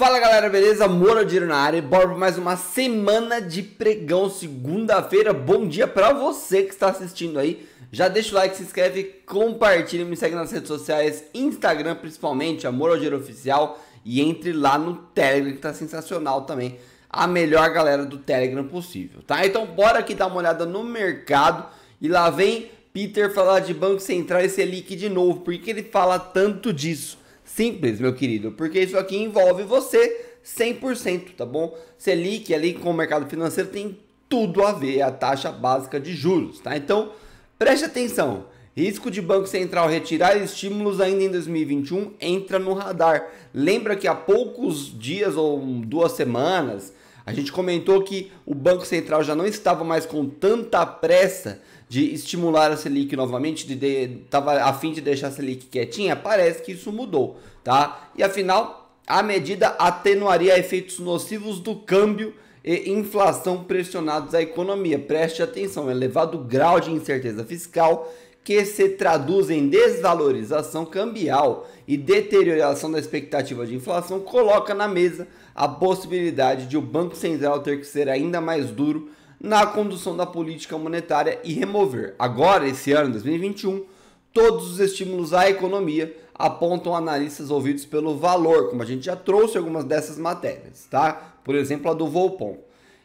Fala galera, beleza? Moro Diro na área, bora para mais uma semana de pregão, segunda-feira. Bom dia para você que está assistindo aí. Já deixa o like, se inscreve, compartilha, me segue nas redes sociais, Instagram principalmente, Amor ao Giro Oficial. E entre lá no Telegram que tá sensacional também. A melhor galera do Telegram possível, tá? Então bora aqui dar uma olhada no mercado e lá vem Peter falar de Banco Central e Selic de novo. Por que ele fala tanto disso? simples, meu querido, porque isso aqui envolve você 100%, tá bom? Selic ali com o mercado financeiro tem tudo a ver, é a taxa básica de juros, tá? Então, preste atenção. Risco de Banco Central retirar estímulos ainda em 2021 entra no radar. Lembra que há poucos dias ou duas semanas a gente comentou que o Banco Central já não estava mais com tanta pressa de estimular a Selic novamente, de, de tava a fim de deixar a Selic quietinha, parece que isso mudou, tá? E afinal, a medida atenuaria efeitos nocivos do câmbio e inflação pressionados à economia. Preste atenção, elevado grau de incerteza fiscal que se traduz em desvalorização cambial e deterioração da expectativa de inflação, coloca na mesa a possibilidade de o Banco Central ter que ser ainda mais duro na condução da política monetária e remover, agora, esse ano, 2021, todos os estímulos à economia, apontam analistas ouvidos pelo valor, como a gente já trouxe algumas dessas matérias, tá? Por exemplo, a do Volpon.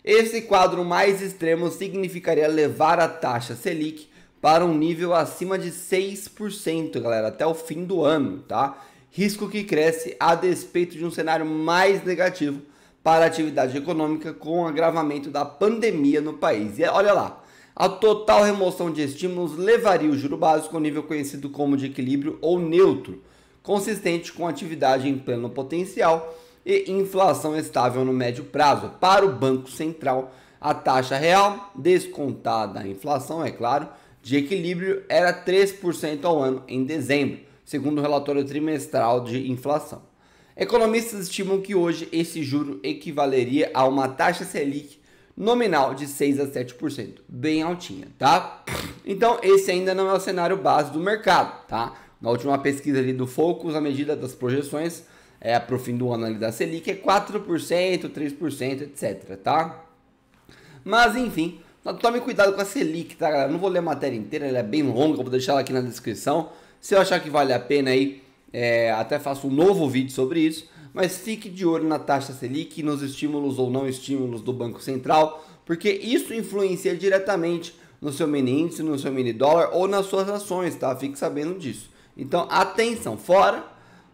Esse quadro mais extremo significaria levar a taxa Selic para um nível acima de 6%, galera, até o fim do ano, tá? Risco que cresce a despeito de um cenário mais negativo para a atividade econômica com o agravamento da pandemia no país. E é, olha lá, a total remoção de estímulos levaria o juro básico ao nível conhecido como de equilíbrio ou neutro, consistente com atividade em pleno potencial e inflação estável no médio prazo. Para o Banco Central, a taxa real, descontada a inflação, é claro, de equilíbrio era 3% ao ano em dezembro, segundo o relatório trimestral de inflação. Economistas estimam que hoje esse juro equivaleria a uma taxa Selic nominal de 6 a 7%, bem altinha, tá? Então, esse ainda não é o cenário base do mercado, tá? Na última pesquisa ali do Focus, a medida das projeções é, para o fim do ano ali da Selic é 4%, 3%, etc, tá? Mas enfim, Tome cuidado com a Selic, tá, galera? Não vou ler a matéria inteira, ela é bem longa, vou deixar ela aqui na descrição. Se eu achar que vale a pena aí, é, até faço um novo vídeo sobre isso. Mas fique de olho na taxa Selic, nos estímulos ou não estímulos do Banco Central, porque isso influencia diretamente no seu mini índice, no seu mini dólar ou nas suas ações, tá? Fique sabendo disso. Então, atenção, fora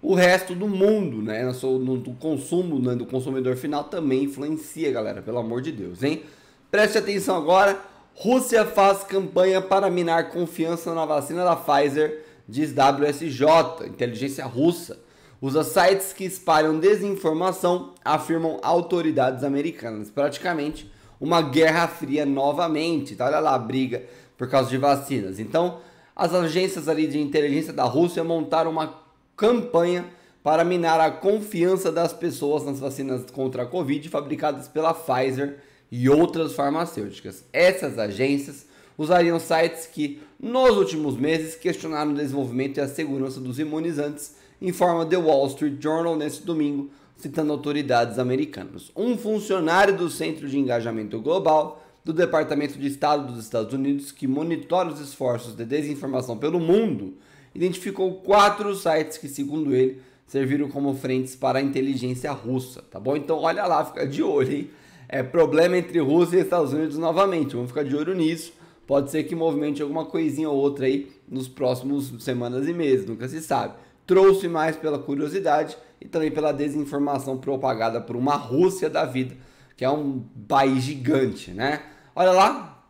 o resto do mundo, né? No, no, no consumo, né? do consumidor final também influencia, galera, pelo amor de Deus, hein? Preste atenção agora. Rússia faz campanha para minar confiança na vacina da Pfizer, diz WSJ, inteligência russa. Usa sites que espalham desinformação, afirmam autoridades americanas. Praticamente uma guerra fria novamente. Tá? Olha lá a briga por causa de vacinas. Então, as agências ali de inteligência da Rússia montaram uma campanha para minar a confiança das pessoas nas vacinas contra a Covid fabricadas pela Pfizer e outras farmacêuticas. Essas agências usariam sites que, nos últimos meses, questionaram o desenvolvimento e a segurança dos imunizantes, informa The Wall Street Journal neste domingo, citando autoridades americanas. Um funcionário do Centro de Engajamento Global do Departamento de Estado dos Estados Unidos, que monitora os esforços de desinformação pelo mundo, identificou quatro sites que, segundo ele, serviram como frentes para a inteligência russa, tá bom? Então olha lá, fica de olho, hein? é problema entre Rússia e Estados Unidos novamente. Vamos ficar de olho nisso. Pode ser que movimente alguma coisinha ou outra aí nos próximos semanas e meses, nunca se sabe. Trouxe mais pela curiosidade e também pela desinformação propagada por uma Rússia da vida, que é um país gigante, né? Olha lá,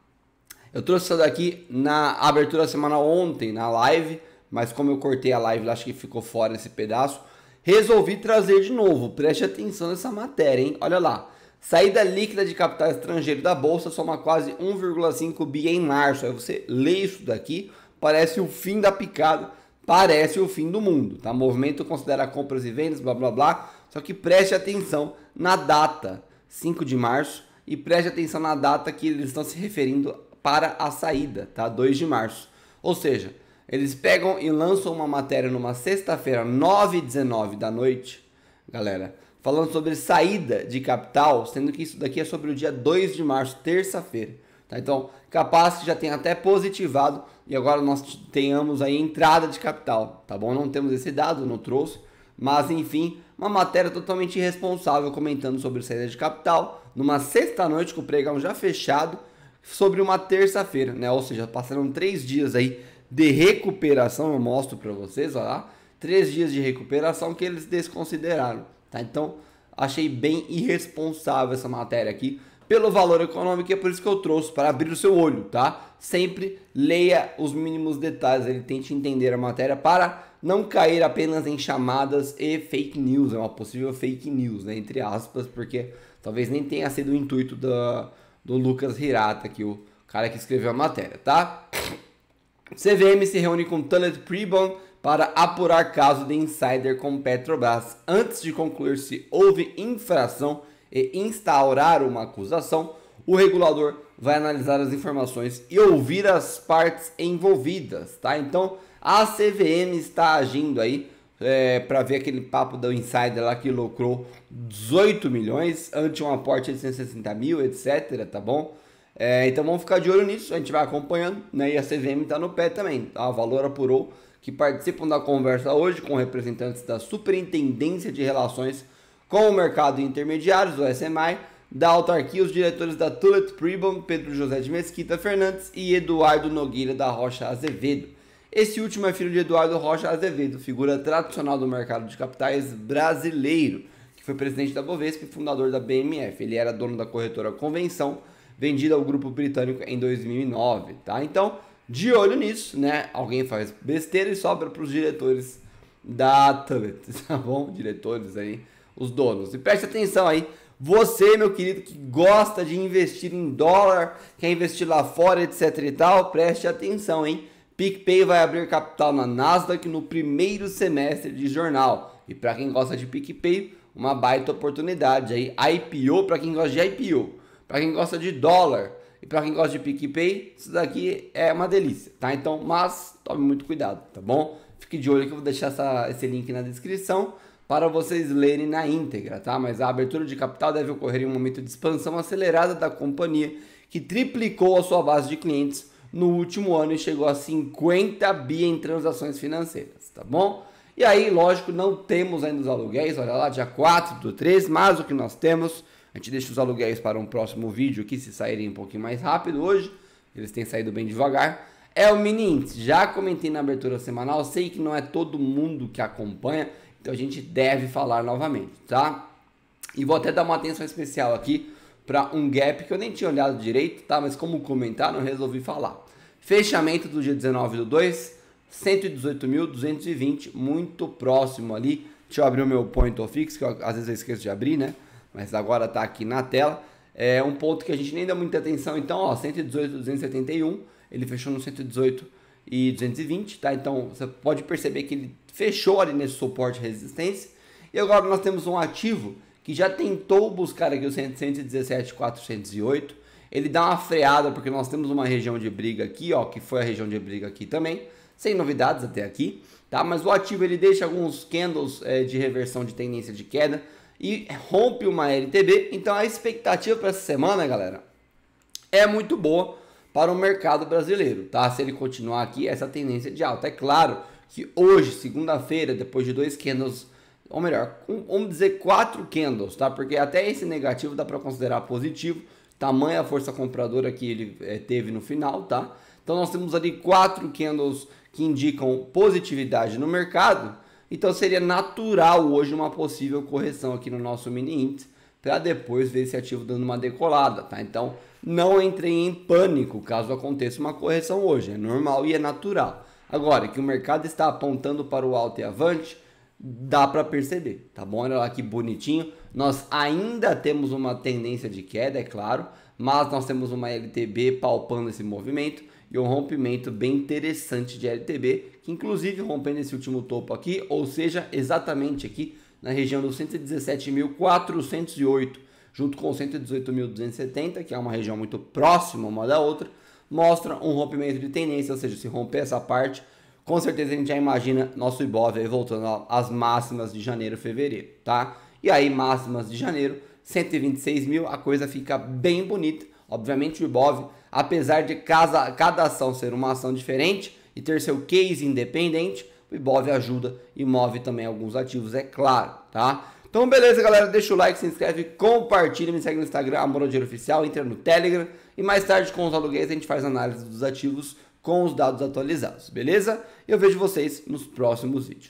eu trouxe isso daqui na abertura da semana ontem, na live, mas como eu cortei a live, acho que ficou fora esse pedaço. Resolvi trazer de novo, preste atenção nessa matéria, hein? Olha lá. Saída líquida de capital estrangeiro da bolsa soma quase 1,5 bi em março. Aí você lê isso daqui, parece o fim da picada, parece o fim do mundo, tá? Movimento considera compras e vendas, blá blá blá. Só que preste atenção na data, 5 de março, e preste atenção na data que eles estão se referindo para a saída, tá? 2 de março. Ou seja, eles pegam e lançam uma matéria numa sexta-feira, 9 e 19 da noite, galera falando sobre saída de capital, sendo que isso daqui é sobre o dia 2 de março, terça-feira. Tá? Então, capaz que já tenha até positivado e agora nós tenhamos aí entrada de capital, tá bom? Não temos esse dado, não trouxe, mas enfim, uma matéria totalmente irresponsável comentando sobre saída de capital numa sexta-noite com o pregão já fechado sobre uma terça-feira, né? Ou seja, passaram três dias aí de recuperação, eu mostro para vocês, olha lá, três dias de recuperação que eles desconsideraram. Tá? Então, achei bem irresponsável essa matéria aqui pelo valor econômico, e é por isso que eu trouxe para abrir o seu olho, tá? Sempre leia os mínimos detalhes, ele tente entender a matéria para não cair apenas em chamadas e fake news, é uma possível fake news, né, entre aspas, porque talvez nem tenha sido o intuito do Lucas Hirata, que o cara que escreveu a matéria, tá? CVM se reúne com Tullet Prebon para apurar caso de insider com Petrobras. Antes de concluir se houve infração e instaurar uma acusação, o regulador vai analisar as informações e ouvir as partes envolvidas, tá? Então a CVM está agindo aí é, para ver aquele papo do insider lá que lucrou 18 milhões ante um aporte de 160 mil, etc, tá bom? É, então vamos ficar de olho nisso, a gente vai acompanhando, né? E a CVM está no pé também, tá? O valor apurou que participam da conversa hoje com representantes da Superintendência de Relações com o Mercado e Intermediários, o SMI, da autarquia, os diretores da Tullet Pribon, Pedro José de Mesquita Fernandes e Eduardo Nogueira da Rocha Azevedo. Esse último é filho de Eduardo Rocha Azevedo, figura tradicional do mercado de capitais brasileiro, que foi presidente da Bovespa e fundador da BMF. Ele era dono da corretora Convenção, vendida ao grupo britânico em 2009, tá? Então, de olho nisso, né? Alguém faz besteira e sobra para os diretores da Tablet, tá bom? Diretores aí, os donos. E preste atenção aí, você, meu querido, que gosta de investir em dólar, quer investir lá fora, etc e tal, preste atenção, hein? PicPay vai abrir capital na Nasdaq no primeiro semestre de jornal. E para quem gosta de PicPay, uma baita oportunidade aí. IPO para quem gosta de IPO, para quem gosta de dólar, e para quem gosta de PicPay, isso daqui é uma delícia, tá? Então, mas tome muito cuidado, tá bom? Fique de olho que eu vou deixar essa, esse link na descrição para vocês lerem na íntegra, tá? Mas a abertura de capital deve ocorrer em um momento de expansão acelerada da companhia, que triplicou a sua base de clientes no último ano e chegou a 50 bi em transações financeiras, tá bom? E aí, lógico, não temos ainda os aluguéis, olha lá, dia 4 do 3, mas o que nós temos a gente deixa os aluguéis para um próximo vídeo aqui, se saírem um pouquinho mais rápido hoje. Eles têm saído bem devagar. É o mini índice. Já comentei na abertura semanal, sei que não é todo mundo que acompanha, então a gente deve falar novamente, tá? E vou até dar uma atenção especial aqui para um gap que eu nem tinha olhado direito, tá? Mas como comentar, não resolvi falar. Fechamento do dia 19 do 2, 118.220, muito próximo ali. Deixa eu abrir o meu point of fix, que eu, às vezes eu esqueço de abrir, né? mas agora está aqui na tela. É um ponto que a gente nem dá muita atenção, então, ó, 118, 271, ele fechou no 118 e 220, tá? Então, você pode perceber que ele fechou ali nesse suporte resistência. E agora nós temos um ativo que já tentou buscar aqui o 117, 408. Ele dá uma freada porque nós temos uma região de briga aqui, ó, que foi a região de briga aqui também, sem novidades até aqui, tá? Mas o ativo ele deixa alguns candles é, de reversão de tendência de queda, e rompe uma LTB. Então a expectativa para essa semana, galera, é muito boa para o mercado brasileiro, tá? Se ele continuar aqui, essa tendência é de alta. É claro que hoje, segunda-feira, depois de dois candles, ou melhor, um, vamos dizer quatro candles, tá? Porque até esse negativo dá para considerar positivo, tamanha força compradora que ele é, teve no final, tá? Então nós temos ali quatro candles que indicam positividade no mercado então seria natural hoje uma possível correção aqui no nosso mini índice para depois ver esse ativo dando uma decolada, tá? Então não entrem em pânico caso aconteça uma correção hoje, é normal e é natural. Agora que o mercado está apontando para o alto e avante, dá para perceber, tá bom? Olha lá que bonitinho. Nós ainda temos uma tendência de queda, é claro, mas nós temos uma LTB palpando esse movimento e um rompimento bem interessante de LTB que inclusive rompendo esse último topo aqui, ou seja, exatamente aqui na região dos 117.408, junto com 118.270, que é uma região muito próxima uma da outra, mostra um rompimento de tendência, ou seja, se romper essa parte, com certeza a gente já imagina nosso Ibov aí voltando às máximas de janeiro, fevereiro, tá? E aí máximas de janeiro, 126 mil, a coisa fica bem bonita. Obviamente o Ibov, apesar de casa, cada ação ser uma ação diferente, e ter seu case independente, o Ibov ajuda e move também alguns ativos, é claro, tá? Então, beleza, galera. Deixa o like, se inscreve, compartilha, me segue no Instagram, Amor Dinheiro Oficial, entra no Telegram. E mais tarde, com os aluguéis, a gente faz análise dos ativos com os dados atualizados, beleza? Eu vejo vocês nos próximos vídeos.